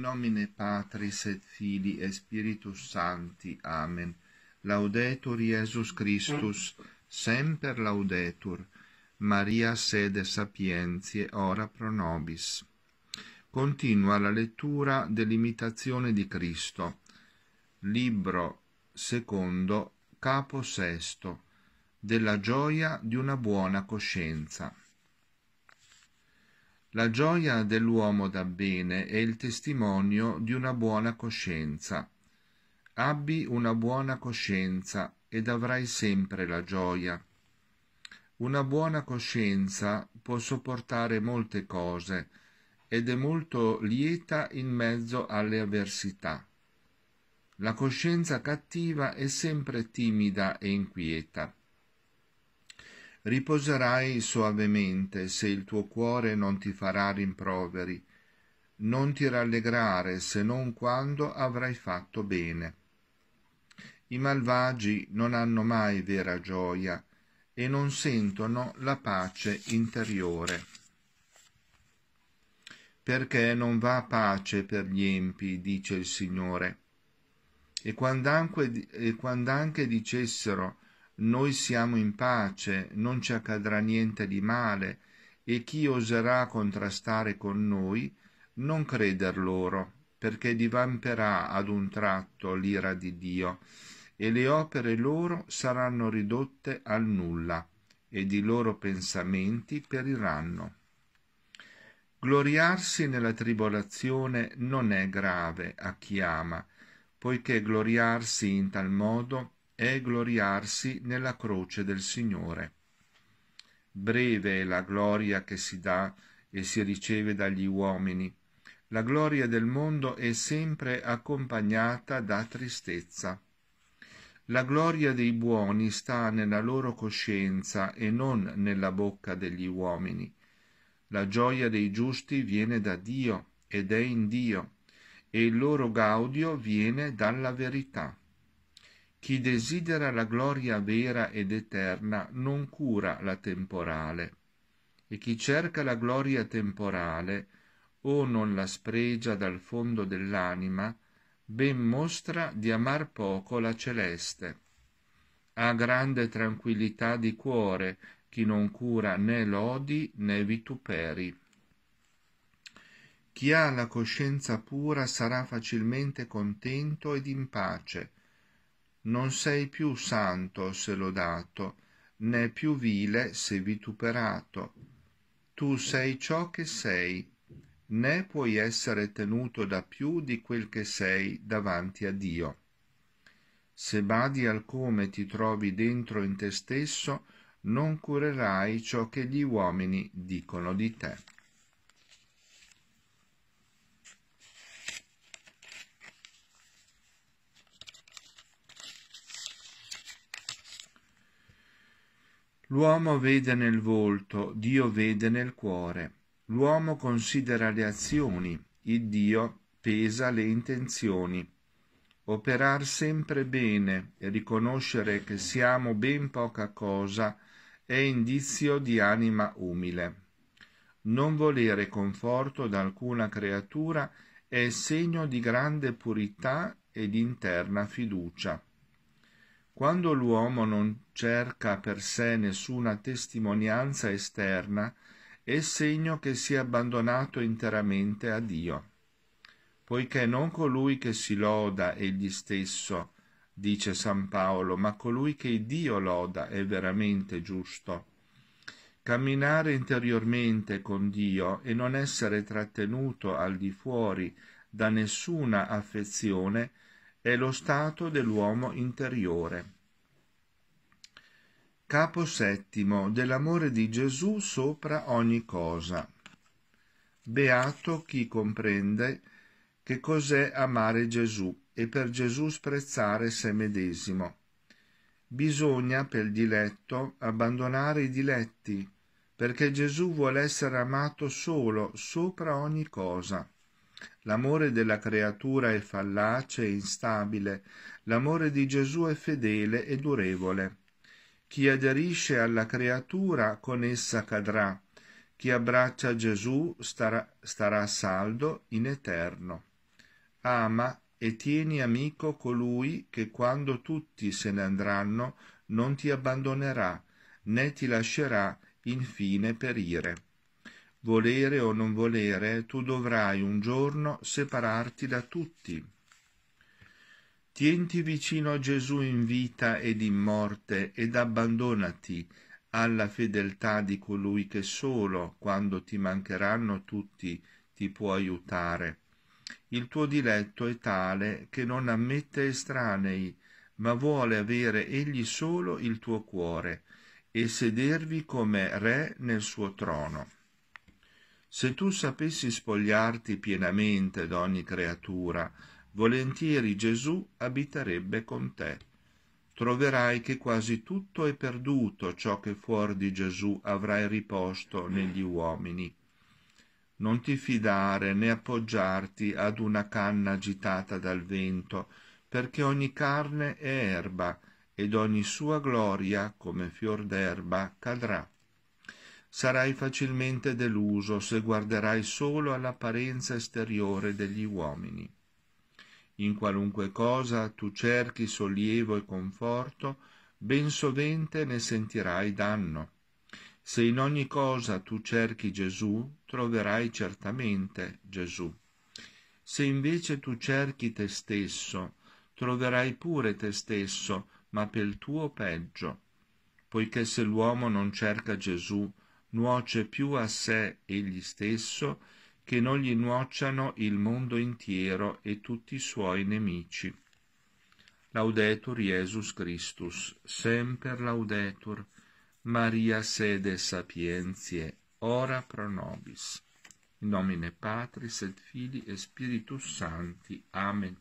nomine Patris et Filii et Spiritus Sancti. Amen. Laudetur Iesus Christus, semper laudetur. Maria sede sapientie, ora pro nobis. Continua la lettura dell'imitazione di Cristo. Libro secondo, capo sesto, della gioia di una buona coscienza la gioia dell'uomo dabbene è il testimonio di una buona coscienza. Abbi una buona coscienza ed avrai sempre la gioia. Una buona coscienza può sopportare molte cose ed è molto lieta in mezzo alle avversità. La coscienza cattiva è sempre timida e inquieta riposerai soavemente se il tuo cuore non ti farà rimproveri, non ti rallegrare se non quando avrai fatto bene. I malvagi non hanno mai vera gioia e non sentono la pace interiore. Perché non va pace per gli empi, dice il Signore. E quand'anche, e quand'anche dicessero noi siamo in pace, non ci accadrà niente di male, e chi oserà contrastare con noi, non creder loro, perché divamperà ad un tratto l'ira di Dio, e le opere loro saranno ridotte al nulla, ed i loro pensamenti periranno. Gloriarsi nella tribolazione non è grave a chi ama, poiché gloriarsi in tal modo è gloriarsi nella croce del Signore. Breve è la gloria che si dà e si riceve dagli uomini. La gloria del mondo è sempre accompagnata da tristezza. La gloria dei buoni sta nella loro coscienza e non nella bocca degli uomini. La gioia dei giusti viene da Dio ed è in Dio, e il loro gaudio viene dalla verità. Chi desidera la gloria vera ed eterna non cura la temporale, e chi cerca la gloria temporale o non la spregia dal fondo dell'anima, ben mostra di amar poco la celeste. Ha grande tranquillità di cuore chi non cura né lodi né vituperi. Chi ha la coscienza pura sarà facilmente contento ed in pace, non sei più santo se lodato, né più vile se vituperato. Tu sei ciò che sei, né puoi essere tenuto da più di quel che sei davanti a Dio. Se badi al come ti trovi dentro in te stesso, non curerai ciò che gli uomini dicono di te. L'uomo vede nel volto, Dio vede nel cuore. L'uomo considera le azioni, il Dio pesa le intenzioni. Operar sempre bene e riconoscere che siamo ben poca cosa è indizio di anima umile. Non volere conforto da alcuna creatura è segno di grande purità ed interna fiducia. Quando l'uomo non cerca per sé nessuna testimonianza esterna, è segno che si è abbandonato interamente a Dio. Poiché non colui che si loda egli stesso, dice San Paolo, ma colui che Dio loda è veramente giusto. Camminare interiormente con Dio e non essere trattenuto al di fuori da nessuna affezione è lo stato dell'uomo interiore. Capo settimo dell'amore di Gesù sopra ogni cosa. Beato chi comprende che cos'è amare Gesù e per Gesù sprezzare se medesimo. Bisogna, per diletto, abbandonare i diletti, perché Gesù vuole essere amato solo, sopra ogni cosa. L'amore della creatura è fallace e instabile, l'amore di Gesù è fedele e durevole. Chi aderisce alla creatura con essa cadrà, chi abbraccia Gesù starà, starà saldo in eterno. Ama e tieni amico colui che quando tutti se ne andranno non ti abbandonerà, né ti lascerà infine perire volere o non volere, tu dovrai un giorno separarti da tutti. Tienti vicino a Gesù in vita ed in morte ed abbandonati alla fedeltà di colui che solo, quando ti mancheranno tutti, ti può aiutare. Il tuo diletto è tale che non ammette estranei, ma vuole avere egli solo il tuo cuore e sedervi come re nel suo trono. Se tu sapessi spogliarti pienamente d'ogni creatura, volentieri Gesù abiterebbe con te. Troverai che quasi tutto è perduto ciò che fuori di Gesù avrai riposto negli uomini. Non ti fidare né appoggiarti ad una canna agitata dal vento, perché ogni carne è erba, ed ogni sua gloria, come fior d'erba, cadrà. Sarai facilmente deluso se guarderai solo all'apparenza esteriore degli uomini. In qualunque cosa tu cerchi sollievo e conforto, ben sovente ne sentirai danno. Se in ogni cosa tu cerchi Gesù, troverai certamente Gesù. Se invece tu cerchi te stesso, troverai pure te stesso, ma pel tuo peggio, poiché se l'uomo non cerca Gesù, nuoce più a sé egli stesso che non gli nuocciano il mondo intiero e tutti i suoi nemici. Laudetur Jesus Christus, semper laudetur, Maria sede sapientie, ora pro nobis. In nomine Patris et Fili e Spiritus Santi. Amen.